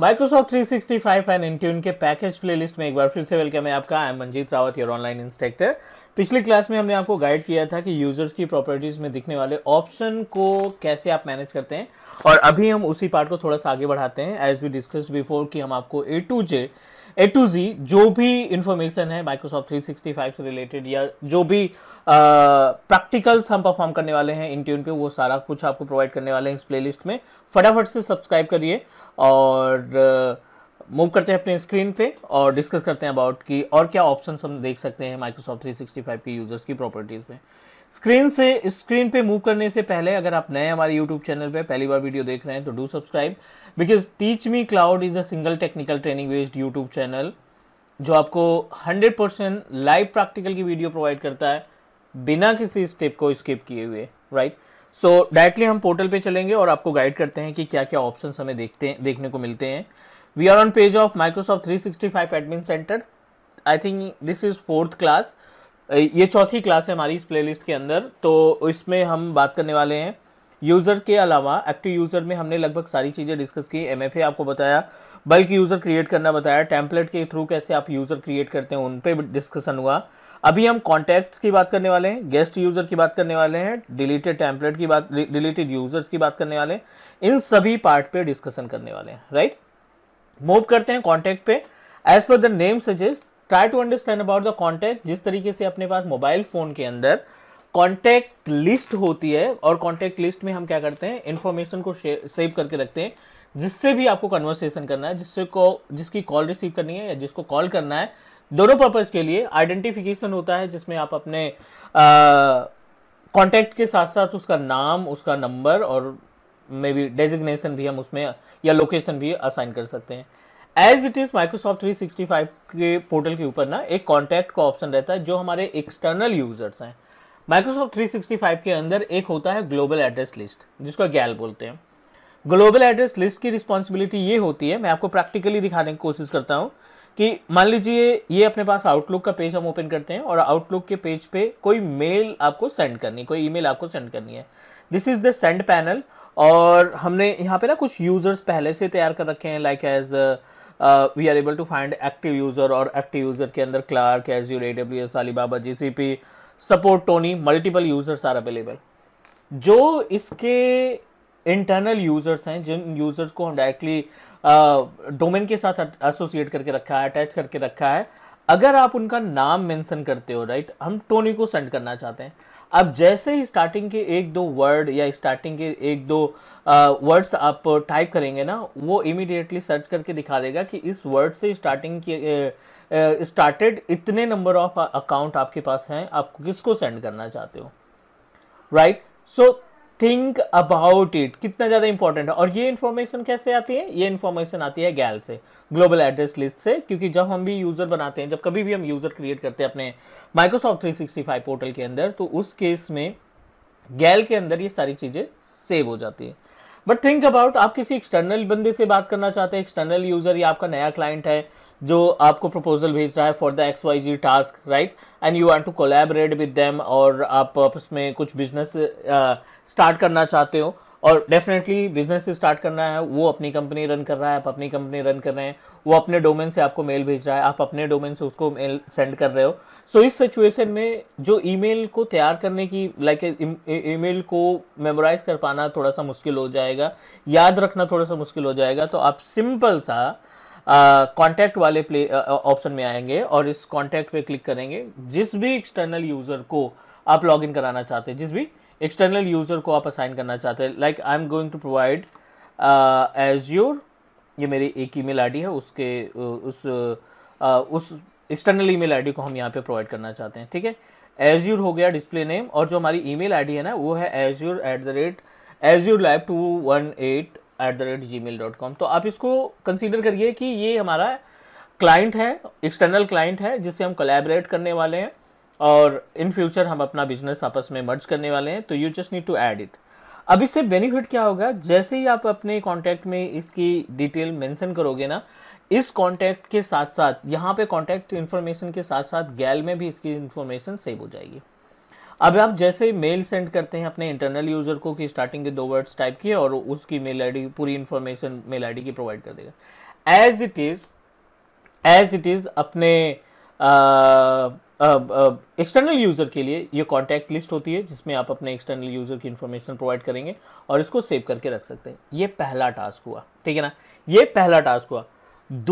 Microsoft 365 and Intune के package playlist में एक बार फिर से वेलकम है आपका I am Manjeet Rawat your online instructor पिछली क्लास में हमने आपको गाइड किया था कि यूजर्स की प्रॉपर्टीज में दिखने वाले ऑप्शन को कैसे आप मैनेज करते हैं और अभी हम उसी पार्ट को थोड़ा सा आगे बढ़ाते हैं एज वी डिस्कस्ड बिफोर कि हम आपको ए टू जे ए टू जी जो भी इंफॉर्मेशन है माइक्रोसॉफ्ट 365 से रिलेटेड या जो भी प्रैक्टिकल्स हम परफॉर्म करने वाले हैं इन ट्यून पे वो सारा कुछ आपको प्रोवाइड करने वाले हैं इस प्लेलिस्ट में फटाफट से सब्सक्राइब करिए और मूव करते हैं अपने स्क्रीन पे और डिस्कस करते हैं अबाउट कि और क्या ऑप्शन हम देख सकते हैं माइक्रोसॉफ्ट 365 के यूज़र्स की प्रॉपर्टीज़ में स्क्रीन से स्क्रीन पे मूव करने से पहले अगर आप नए हमारे यूट्यूब चैनल पे पहली बार वीडियो देख रहे हैं तो do subscribe because Teach Me Cloud is a single technical training based YouTube channel जो आपको 100 परसेंट लाइव प्रैक्टिकल की वीडियो प्रोवाइड करता है बिना किसी स्टेप को स्किप किए हुए राइट सो डायरेक्टली हम पोर्टल पे चलेंगे और आपको गाइड करते हैं कि क्या क्या ऑप्शन हमें देखते हैं देखने को मिलते हैं we are on page of Microsoft 365 admin center I think this is fourth class ये चौथी क्लास है हमारी इस प्लेलिस्ट के अंदर तो इसमें हम बात करने वाले हैं यूज़र के अलावा एक्टिव यूज़र में हमने लगभग सारी चीज़ें डिस्कस की एम आपको बताया बल्कि यूज़र क्रिएट करना बताया टेम्पलेट के थ्रू कैसे आप यूज़र क्रिएट करते हैं उन पर डिस्कशन हुआ अभी हम कॉन्टैक्ट्स की बात करने वाले हैं गेस्ट यूज़र की बात करने वाले हैं डिलीटेड टैंपलेट की बात डिलीटेड यूज़र्स की बात करने वाले हैं इन सभी पार्ट पे डिस्कशन करने वाले हैं राइट मूव करते हैं कॉन्टैक्ट पे as per the name suggest try to understand about the contact जिस तरीके से अपने पास मोबाइल फ़ोन के अंदर कॉन्टैक्ट लिस्ट होती है और कॉन्टैक्ट लिस्ट में हम क्या करते हैं इन्फॉर्मेशन को सेव करके रखते हैं जिससे भी आपको कन्वर्सेशन करना है जिससे को जिसकी कॉल रिसीव करनी है या जिसको कॉल करना है दोनों पर्पज़ के लिए आइडेंटिफिकेशन होता है जिसमें आप अपने कॉन्टैक्ट के साथ साथ उसका नाम उसका नंबर और मे बी डेजिग्नेशन भी हम उसमें या लोकेशन भी असाइन कर सकते हैं एज इट इज़ माइक्रोसॉफ्ट 365 के पोर्टल के ऊपर ना एक कॉन्टैक्ट का ऑप्शन रहता है जो हमारे एक्सटर्नल यूजर्स हैं माइक्रोसॉफ्ट 365 के अंदर एक होता है ग्लोबल एड्रेस लिस्ट जिसको गैल बोलते हैं ग्लोबल एड्रेस लिस्ट की रिस्पॉन्सिबिलिटी ये होती है मैं आपको प्रैक्टिकली दिखाने की कोशिश करता हूँ कि मान लीजिए ये अपने पास आउटलुक का पेज हम ओपन करते हैं और आउटलुक के पेज पे कोई मेल आपको सेंड करनी कोई ईमेल आपको सेंड करनी है this is the send panel और हमने यहाँ पे ना कुछ यूज़र्स पहले से तैयार कर रखे हैं like as we are able to find active user और एक्टिव यूज़र के अंदर Clark Azure A W S Alibaba G C P support Tony multiple users are available जो इसके इंटरनल यूज़र्स हैं जिन यूज़र्स को हम डायरेक्टली डोमेन uh, के साथ एसोसिएट करके रखा है अटैच करके रखा है अगर आप उनका नाम मेंशन करते हो राइट हम टोनी को सेंड करना चाहते हैं अब जैसे ही स्टार्टिंग के एक दो वर्ड या स्टार्टिंग के एक दो वर्ड्स आप टाइप करेंगे ना वो इमीडिएटली सर्च करके दिखा देगा कि इस वर्ड से स्टार्टिंग के स्टार्टेड इतने नंबर ऑफ अकाउंट आपके पास हैं आप किसको सेंड करना चाहते हो right right? So so, think about it कितना ज़्यादा इंपॉर्टेंट है और ये इन्फॉर्मेशन कैसे आती है ये इन्फॉर्मेशन आती है गैल से ग्लोबल एड्रेस लिस्ट से क्योंकि जब हम भी यूज़र बनाते हैं जब कभी भी हम यूज़र क्रिएट करते हैं अपने माइक्रोसॉफ्ट 365 पोर्टल के अंदर तो उस केस में गैल के अंदर ये सारी चीज़ें सेव हो जाती है बट थिंक अबाउट आप किसी एक्सटर्नल बंदे से बात करना चाहते हैं एक्सटर्नल यूज़र या आपका नया क्लाइंट है जो आपको प्रपोजल भेज रहा है for the X Y Z task right and you want to collaborate with them और आप आपस में कुछ बिजनेस स्टार्ट करना चाहते हो और डेफिनेटली बिजनेस स्टार्ट करना है वो अपनी कंपनी रन कर रहा है आप अपनी कंपनी रन कर रहे हैं वो अपने डोमेन से आपको मेल भेज रहा है आप अपने डोमेन से उसको मेल सेंड कर रहे हो सो so, इस सिचुएशन में जो ईमेल को तैयार करने की लाइक ईमेल e-, को मेमोराइज कर पाना थोड़ा सा मुश्किल हो जाएगा याद रखना थोड़ा सा मुश्किल हो जाएगा तो आप सिंपल सा कॉन्टैक्ट वाले प्ले ऑप्शन में आएंगे और इस कॉन्टैक्ट पे क्लिक करेंगे जिस भी एक्सटर्नल यूज़र को आप लॉगिन कराना चाहते हैं जिस भी एक्सटर्नल यूज़र को आप असाइन करना चाहते हैं like I am going to provide as your ये मेरी एक ईमेल आईडी है उसके उस uh, उस एक्सटर्नल ईमेल आईडी को हम यहाँ पे प्रोवाइड करना चाहते हैं ठीक है एज यूर हो गया डिस्प्ले नेम और जो हमारी ईमेल आईडी है ना वो है azure at the rate azure live two one eight at the rate gmail dot com तो आप इसको कंसिडर करिए कि ये हमारा क्लाइंट है एक्सटर्नल क्लाइंट है जिससे हम कोलेबरेट करने वाले हैं और इन फ्यूचर हम अपना बिजनेस आपस में मर्ज करने वाले हैं तो you just need to add it अब इससे बेनिफिट क्या होगा जैसे ही आप अपने कॉन्टैक्ट में इसकी डिटेल मेंशन करोगे ना इस कॉन्टैक्ट के साथ साथ यहाँ पे कॉन्टैक्ट इन्फॉर्मेशन के साथ साथ गैल में भी इसकी इन्फॉर्मेशन सेव हो जाएगी अब आप जैसे ही मेल सेंड करते हैं अपने इंटरनल यूज़र को कि स्टार्टिंग के दो वर्ड्स टाइप किए और उसकी मेल आईडी पूरी इंफॉर्मेशन मेल आईडी की प्रोवाइड कर देगा as it is as it is अपने एक्सटर्नल यूज़र के लिए ये कॉन्टैक्ट लिस्ट होती है जिसमें आप अपने एक्सटर्नल यूज़र की इन्फॉर्मेशन प्रोवाइड करेंगे और इसको सेव करके रख सकते हैं ये पहला टास्क हुआ ठीक है ना ये पहला टास्क हुआ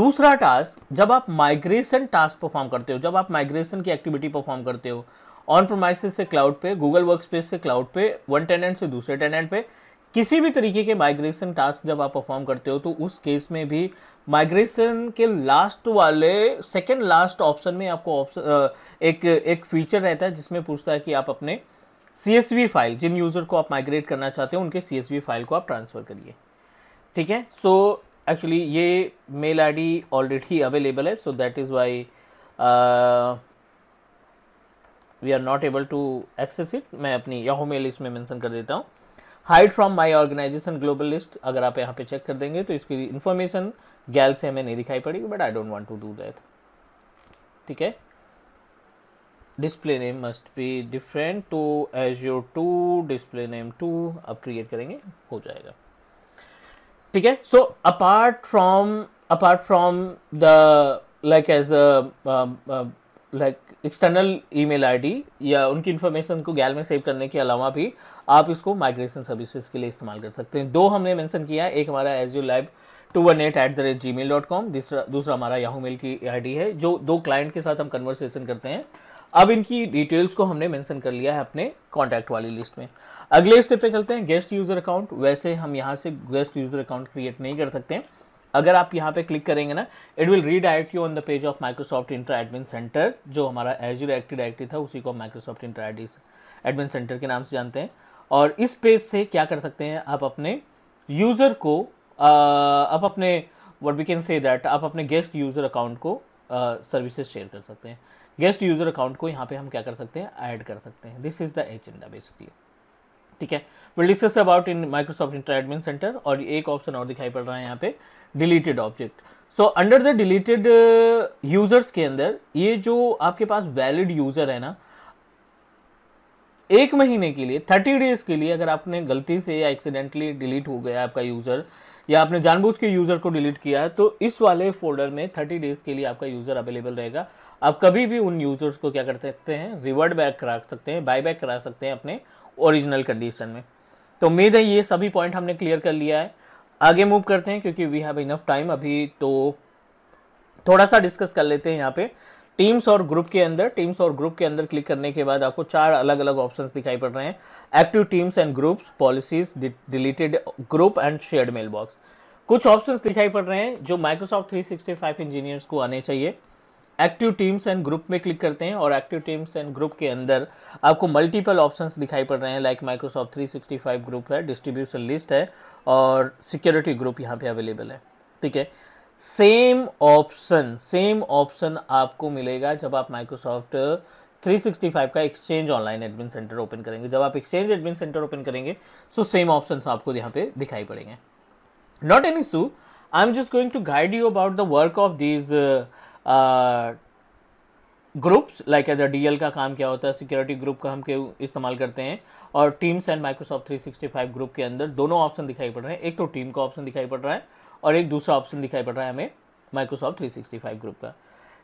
दूसरा टास्क जब आप माइग्रेशन टास्क परफॉर्म करते हो जब आप माइग्रेशन की एक्टिविटी परफॉर्म करते हो ऑन प्रोमाइसिस से क्लाउड पे गूगल वर्क स्पेस से क्लाउड पे वन टेनेंट से दूसरे टेनेंट पे किसी भी तरीके के माइग्रेशन टास्क जब आप परफॉर्म करते हो तो उस केस में भी माइग्रेशन के लास्ट वाले सेकेंड लास्ट ऑप्शन में आपको ऑप्शन एक एक फीचर रहता है जिसमें पूछता है कि आप अपने सी फाइल जिन यूज़र को आप माइग्रेट करना चाहते हो उनके सी फाइल को आप ट्रांसफ़र करिए ठीक है सो एक्चुअली ये मेल आईडी ऑलरेडी अवेलेबल है so that is why we are not able to access it मैं अपनी याहू मेल इसमें मेंशन कर देता हूँ hide from my organization global list अगर आप यहाँ पे चेक कर देंगे तो इसकी इन्फॉर्मेशन गैल से हमें नहीं दिखाई पड़ेगी but I don't want to do that ठीक है display name must be different to as your two display name two अब क्रिएट करेंगे हो जाएगा ठीक है so apart from apart from the like as like external email या उनकी इन्फॉर्मेशन को गैल में सेव करने के अलावा भी आप इसको माइग्रेशन सर्विसेज के लिए इस्तेमाल कर सकते हैं दो हमने मैंसन किया है एक हमारा azure live two one eight at the rate gmail dot com दूसरा हमारा याहू मेल की डी है जो दो क्लाइंट के साथ हम कन्वर्सेशन करते हैं अब इनकी डिटेल्स को हमने मेंशन कर लिया है अपने कॉन्टैक्ट वाली लिस्ट में अगले स्टेप पे चलते हैं गेस्ट यूज़र अकाउंट वैसे हम यहाँ से गेस्ट यूज़र अकाउंट क्रिएट नहीं कर सकते अगर आप यहाँ पे क्लिक करेंगे ना it will redirect you on the page of Microsoft Entra admin center जो हमारा एजर एक्टिव डायरेक्टरी था उसी को माइक्रोसॉफ्ट इंट्रा एडमिन सेंटर के नाम से जानते हैं और इस पेज से क्या कर सकते हैं आप अपने यूज़र को आप अपने what we can say that आप अपने गेस्ट यूज़र अकाउंट को सर्विसेज शेयर कर सकते हैं गेस्ट यूज़र अकाउंट को यहाँ पे हम क्या कर सकते हैं ऐड कर सकते हैं this is the agenda basically ठीक है will discuss about in Microsoft Entra admin center और एक ऑप्शन और दिखाई पड़ रहा है यहाँ पे deleted object so under the deleted users के अंदर ये जो आपके पास वैलिड यूजर है ना एक महीने के लिए थर्टी डेज के लिए अगर आपने गलती से या एक्सीडेंटली डिलीट हो गया आपका यूज़र या आपने जानबूझ के यूज़र को डिलीट किया है तो इस वाले फोल्डर में थर्टी डेज के लिए आपका यूज़र अवेलेबल रहेगा आप कभी भी उन यूज़र्स को क्या कर सकते हैं रिवर्ड बैक करा सकते हैं बाई बैक करा सकते हैं अपने ओरिजिनल कंडीशन में तो उम्मीद है ये सभी पॉइंट हमने क्लियर कर लिया है आगे मूव करते हैं क्योंकि वी हैव इनफ टाइम अभी तो थोड़ा सा डिस्कस कर लेते हैं यहाँ पे टीम्स और ग्रुप के अंदर टीम्स और ग्रुप के अंदर क्लिक करने के बाद आपको चार अलग अलग ऑप्शंस दिखाई पड़ रहे हैं active Teams and groups policies deleted group and shared mailbox कुछ ऑप्शंस दिखाई पड़ रहे हैं जो माइक्रोसॉफ्ट 365 इंजीनियर्स को आने चाहिए एक्टिव टीम्स एंड ग्रुप में क्लिक करते हैं और एक्टिव टीम्स एंड ग्रुप के अंदर आपको मल्टीपल ऑप्शंस दिखाई पड़ रहे हैं लाइक माइक्रोसॉफ्ट 365 ग्रुप है डिस्ट्रीब्यूशन लिस्ट है और सिक्योरिटी ग्रुप यहाँ पे अवेलेबल है ठीक है सेम ऑप्शन सेम ऑप्शन आपको मिलेगा जब आप माइक्रोसॉफ्ट 365 का Exchange online admin center open करेंगे जब आप एक्सचेंज एडमिन सेंटर ओपन करेंगे सो सेम ऑप्शन आपको यहाँ पे दिखाई पड़ेंगे not any so I am just going to guide you about the work of these groups like as D का काम क्या होता है सिक्योरिटी ग्रुप का हम क्यों इस्तेमाल करते हैं और टीम्स एंड माइक्रोसॉफ्ट 365 ग्रुप के अंदर दोनों ऑप्शन दिखाई पड़ रहे हैं एक तो टीम का ऑप्शन दिखाई पड़ रहा है और एक दूसरा ऑप्शन दिखाई पड़ रहा है हमें माइक्रोसॉफ्ट 365 ग्रुप का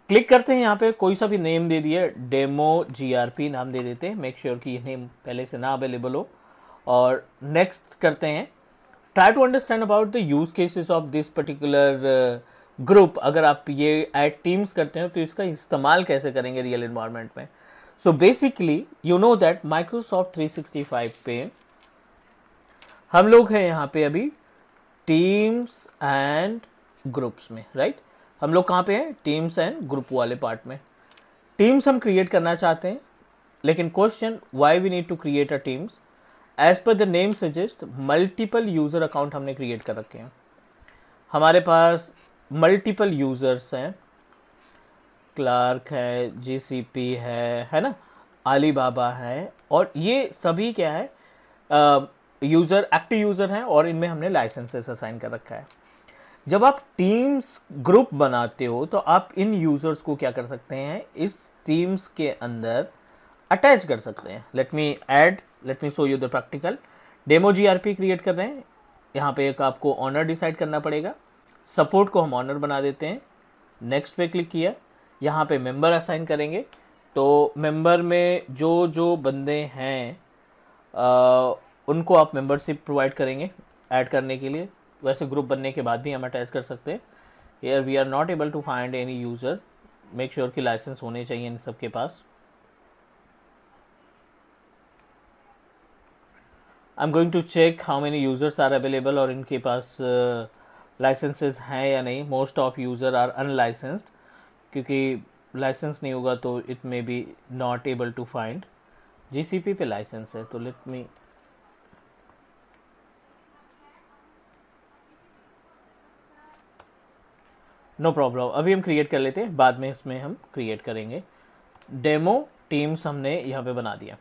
क्लिक करते हैं यहाँ पे कोई सा भी नेम दे दिए डेमो जी नाम दे देते हैं मेक श्योर कि ये नेम पहले से ना अवेलेबल हो और नेक्स्ट करते हैं try to understand about the use cases of this particular group अगर आप ये एड टीम्स करते हो तो इसका इस्तेमाल कैसे करेंगे रियल इन्वायरमेंट में so basically you know that Microsoft 365 पे हम लोग हैं यहाँ पे अभी टीम्स एंड ग्रुप्स में राइट right? हम लोग कहाँ पे हैं टीम्स एंड ग्रुप वाले पार्ट में टीम्स हम क्रिएट करना चाहते हैं लेकिन question why we need to create a Teams as per the name suggest multiple user account हमने क्रिएट कर रखे हैं हमारे पास मल्टीपल यूज़र्स हैं क्लार्क है जीसीपी है है ना अली बाबा है और ये सभी क्या है यूज़र एक्टिव यूज़र हैं और इनमें हमने लाइसेंसेस असाइन कर रखा है जब आप टीम्स ग्रुप बनाते हो तो आप इन यूज़र्स को क्या कर सकते हैं इस टीम्स के अंदर अटैच कर सकते हैं let me add let me show you the practical demo GRP create कर रहे हैं यहाँ पे एक आपको ऑनर डिसाइड करना पड़ेगा सपोर्ट को हम ऑनर बना देते हैं नेक्स्ट पे क्लिक किया यहाँ पे मेंबर असाइन करेंगे तो मेंबर में जो जो बंदे हैं आ, उनको आप मेंबरशिप प्रोवाइड करेंगे ऐड करने के लिए वैसे ग्रुप बनने के बाद भी हम अटैच कर सकते हैं here we are not able to find any user make sure कि लाइसेंस होने चाहिए इन सबके पास I am going to check how many users are available और इनके पास uh, लाइसेंसेस हैं या नहीं most of user are unlicensed क्योंकि लाइसेंस नहीं होगा तो it may be not able to find GCP पे लाइसेंस है तो लेट मी नो प्रॉब्लम अभी हम क्रिएट कर लेते हैं बाद में इसमें हम क्रिएट करेंगे डेमो टीम्स हमने यहाँ पे बना दिया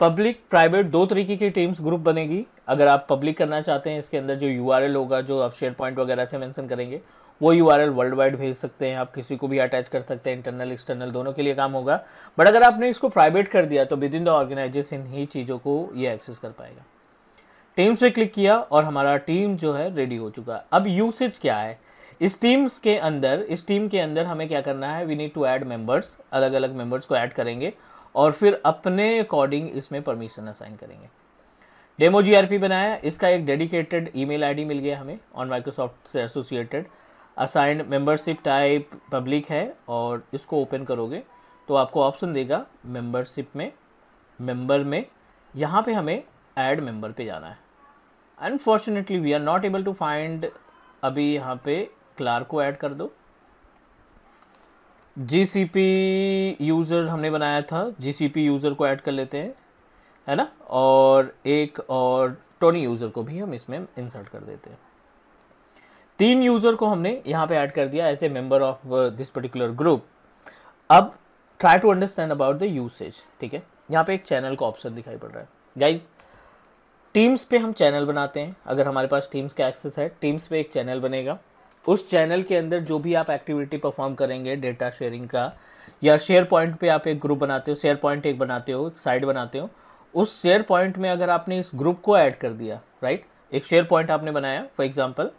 पब्लिक प्राइवेट दो तरीके की टीम्स ग्रुप बनेगी अगर आप पब्लिक करना चाहते हैं इसके अंदर जो यू होगा जो आप शेयर पॉइंट वगैरह से मेंशन करेंगे वो यू वर्ल्ड वाइड भेज सकते हैं आप किसी को भी अटैच कर सकते हैं इंटरनल एक्सटर्नल दोनों के लिए काम होगा बट अगर आपने इसको प्राइवेट कर दिया तो विद इन द ऑर्गेनाइजेशन ही चीज़ों को ये एक्सेस कर पाएगा टीम्स पे क्लिक किया और हमारा टीम जो है रेडी हो चुका अब यूसेज क्या है इस टीम्स के अंदर इस टीम के अंदर हमें क्या करना है we need to add members अलग अलग मेंबर्स को ऐड करेंगे और फिर अपने अकॉर्डिंग इसमें परमिशन असाइन करेंगे डेमो पी बनाया इसका एक डेडिकेटेड आई डी मिल गया हमें ऑन माइक्रोसॉफ्ट से associated assigned membership type public है और इसको ओपन करोगे तो आपको ऑप्शन देगा मेंबरशिप में मेंबर में यहाँ पे हमें ऐड मेंबर पे जाना है unfortunately we are not able to find अभी यहाँ पे क्लार्क को ऐड कर दो जी यूज़र हमने बनाया था जी यूज़र को ऐड कर लेते हैं है ना और एक और टोनी यूज़र को भी हम इसमें इंसर्ट कर देते हैं तीन यूज़र को हमने यहाँ पे ऐड कर दिया as a member of this particular group अब try to understand about the usage ठीक है यहाँ पे एक चैनल का ऑप्शन दिखाई पड़ रहा है गाइज टीम्स पे हम चैनल बनाते हैं अगर हमारे पास टीम्स का एक्सेस है टीम्स पे एक चैनल बनेगा उस चैनल के अंदर जो भी आप एक्टिविटी परफॉर्म करेंगे डेटा शेयरिंग का या शेयर पॉइंट पे आप एक ग्रुप बनाते हो शेयर पॉइंट एक बनाते हो साइड बनाते हो उस शेयर पॉइंट में अगर आपने इस ग्रुप को ऐड कर दिया राइट एक शेयर पॉइंट आपने बनाया for example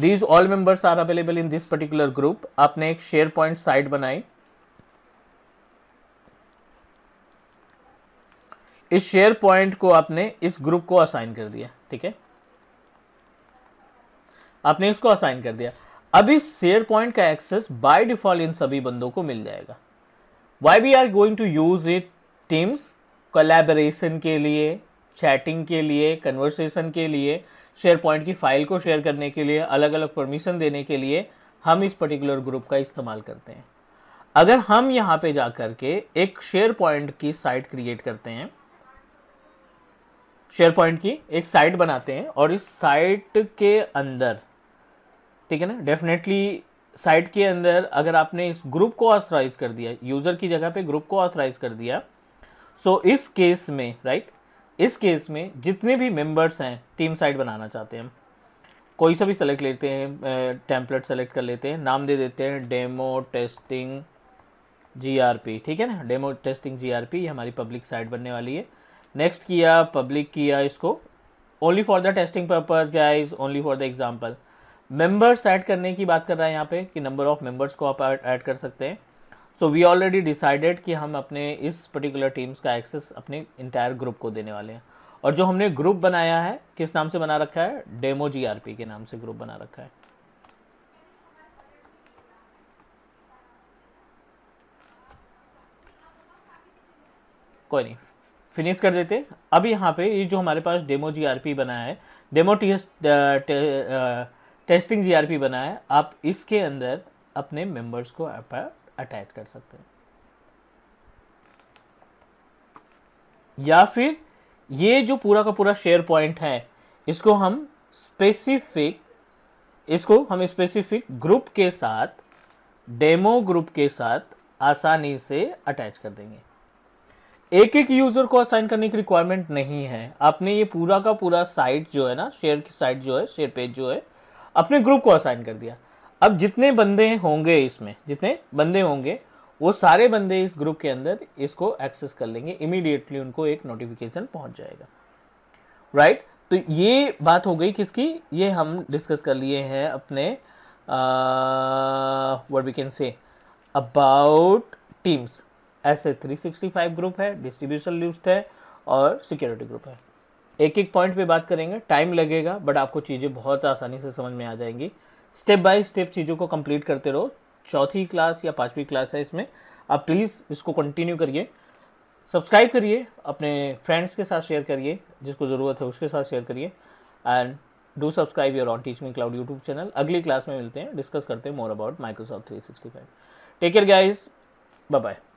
these all members are available in this particular group आपने एक शेयर पॉइंट साइट बनाई इस शेयर पॉइंट को आपने इस ग्रुप को असाइन कर दिया ठीक है आपने इसको असाइन कर दिया अब इस शेयर पॉइंट का एक्सेस बाय डिफॉल्ट इन सभी बंदों को मिल जाएगा why we are going to use it Teams collaboration के लिए चैटिंग के लिए कन्वर्सेशन के लिए शेयर पॉइंट की फाइल को शेयर करने के लिए अलग अलग परमिशन देने के लिए हम इस पर्टिकुलर ग्रुप का इस्तेमाल करते हैं अगर हम यहाँ पे जा करके एक शेयर पॉइंट की साइट क्रिएट करते हैं शेयर पॉइंट की एक साइट बनाते हैं और इस साइट के अंदर ठीक है ना डेफिनेटली साइट के अंदर अगर आपने इस ग्रुप को ऑथराइज कर दिया यूज़र की जगह पे ग्रुप को ऑथराइज कर दिया सो so, इस केस में राइट इस केस में जितने भी मेंबर्स हैं टीम साइट बनाना चाहते हैं कोई सा भी सेलेक्ट लेते हैं टेम्पलेट सेलेक्ट कर लेते हैं नाम दे देते हैं डेमो टेस्टिंग जीआरपी ठीक है ना डेमो टेस्टिंग जीआरपी ये हमारी पब्लिक साइट बनने वाली है नेक्स्ट किया पब्लिक किया इसको only for the testing purpose guys only for the example members add करने की बात कर रहा है यहाँ पे कि नंबर ऑफ मेंबर्स को आप ऐड कर सकते हैं सो वी ऑलरेडी डिसाइडेड कि हम अपने इस पर्टिकुलर टीम्स का एक्सेस अपने इंटायर ग्रुप को देने वाले हैं और जो हमने ग्रुप बनाया है किस नाम से बना रखा है डेमो जी के नाम से ग्रुप बना रखा है कोई नहीं फिनिश कर देते अब यहाँ पे ये जो हमारे पास डेमो जी बनाया है डेमो टी टेस्टिंग जीआरपी बनाया है आप इसके अंदर अपने मेंबर्स को अटैच कर सकते हैं या फिर ये जो पूरा का पूरा शेयर पॉइंट है इसको हम स्पेसिफिक इसको हम स्पेसिफिक ग्रुप के साथ डेमो ग्रुप के साथ आसानी से अटैच कर देंगे एक एक यूज़र को असाइन करने की रिक्वायरमेंट नहीं है आपने ये पूरा का पूरा साइट जो है ना शेयर की साइट जो है शेयर पेज जो है अपने ग्रुप को असाइन कर दिया अब जितने बंदे होंगे इसमें जितने बंदे होंगे वो सारे बंदे इस ग्रुप के अंदर इसको एक्सेस कर लेंगे इमीडिएटली उनको एक नोटिफिकेशन पहुंच जाएगा राइट right? तो ये बात हो गई किसकी ये हम डिस्कस कर लिए हैं अपने what we can say about Teams ऐसे 365 ग्रुप है डिस्ट्रीब्यूशन लिस्ट है और सिक्योरिटी ग्रुप है एक एक पॉइंट पे बात करेंगे टाइम लगेगा बट आपको चीज़ें बहुत आसानी से समझ में आ जाएंगी स्टेप बाय स्टेप चीज़ों को कंप्लीट करते रहो चौथी क्लास या पाँचवीं क्लास है इसमें आप प्लीज़ इसको कंटिन्यू करिए सब्सक्राइब करिए अपने फ्रेंड्स के साथ शेयर करिए जिसको ज़रूरत है उसके साथ शेयर करिए and do subscribe your own Teach Me Cloud YouTube channel अगली क्लास में मिलते हैं डिस्कस करते हैं more about Microsoft three sixty five take care guys bye bye